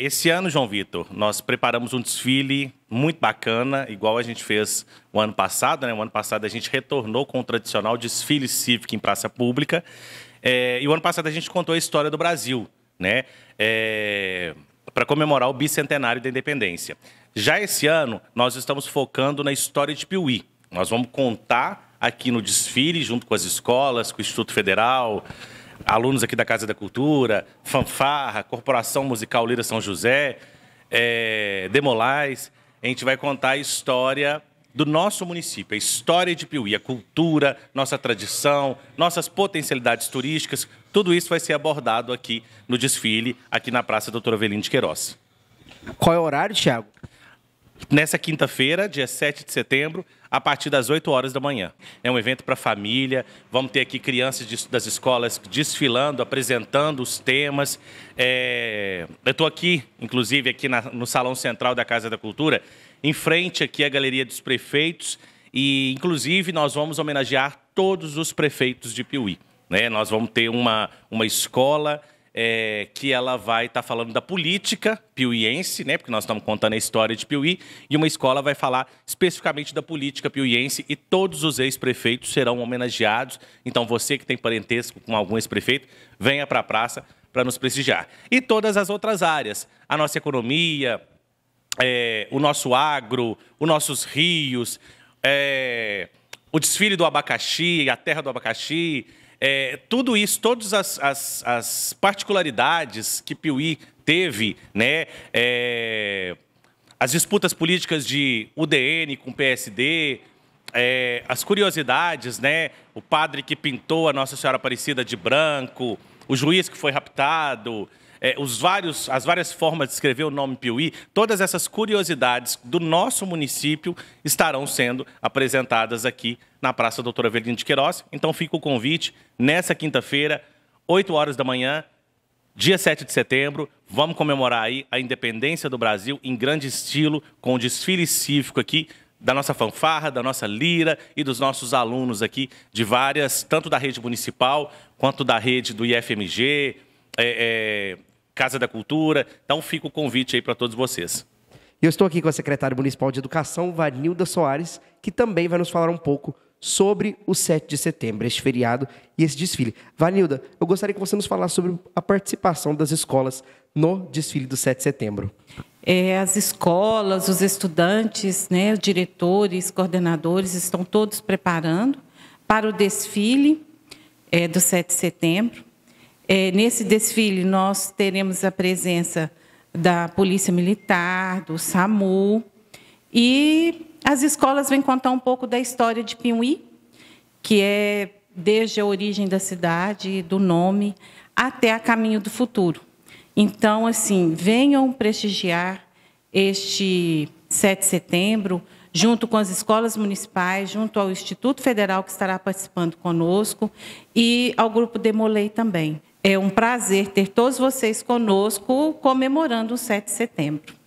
esse ano, João Vitor, nós preparamos um desfile muito bacana, igual a gente fez o ano passado. Né? O ano passado a gente retornou com o tradicional desfile cívico em praça pública. É, e o ano passado a gente contou a história do Brasil, né? É, para comemorar o bicentenário da independência. Já esse ano, nós estamos focando na história de Piuí. Nós vamos contar aqui no desfile, junto com as escolas, com o Instituto Federal, alunos aqui da Casa da Cultura, Fanfarra, Corporação Musical Lira São José, é, Demolais. A gente vai contar a história do nosso município, a história de Piuí, a cultura, nossa tradição, nossas potencialidades turísticas, tudo isso vai ser abordado aqui no desfile, aqui na Praça Doutora Avelino de Queiroz. Qual é o horário, Tiago? nessa quinta-feira, dia 7 de setembro, a partir das 8 horas da manhã. É um evento para família, vamos ter aqui crianças das escolas desfilando, apresentando os temas. É... Eu estou aqui, inclusive, aqui na, no Salão Central da Casa da Cultura, em frente aqui à Galeria dos Prefeitos, e inclusive nós vamos homenagear todos os prefeitos de Piuí. Né? Nós vamos ter uma, uma escola é, que ela vai estar tá falando da política piuiense, né? Porque nós estamos contando a história de Piuí, e uma escola vai falar especificamente da política piuiense e todos os ex-prefeitos serão homenageados. Então, você que tem parentesco com algum ex-prefeito, venha para a praça para nos prestigiar. E todas as outras áreas, a nossa economia, é, o nosso agro, os nossos rios, é, o desfile do abacaxi, a terra do abacaxi, é, tudo isso, todas as, as, as, particularidades que Piuí teve, né? É, as disputas políticas de UDN com PSD, é, as curiosidades, né? O padre que pintou a Nossa Senhora Aparecida de branco, o juiz que foi raptado, é, os vários, as várias formas de escrever o nome Piuí, todas essas curiosidades do nosso município estarão sendo apresentadas aqui na Praça Doutora Avelino de Queiroz. Então fica o convite nessa quinta-feira, 8 horas da manhã, dia 7 de setembro, vamos comemorar aí a independência do Brasil em grande estilo, com o desfile cívico aqui da nossa fanfarra, da nossa lira e dos nossos alunos aqui de várias, tanto da rede municipal quanto da rede do IFMG, é, é, Casa da Cultura. Então fica o convite aí para todos vocês. eu estou aqui com a secretária municipal de Educação, Vanilda Soares, que também vai nos falar um pouco sobre o 7 de setembro, este feriado e esse desfile. Vanilda, eu gostaria que você nos falasse sobre a participação das escolas no desfile do 7 de setembro. É, as escolas, os estudantes, né, os diretores, coordenadores estão todos preparando para o desfile é, do 7 de setembro. É, nesse desfile, nós teremos a presença da Polícia Militar, do SAMU, e as escolas vêm contar um pouco da história de Pinhuí, que é desde a origem da cidade, do nome, até a caminho do futuro. Então, assim, venham prestigiar este 7 de setembro, junto com as escolas municipais, junto ao Instituto Federal, que estará participando conosco, e ao Grupo Demolei também. É um prazer ter todos vocês conosco comemorando o 7 de setembro.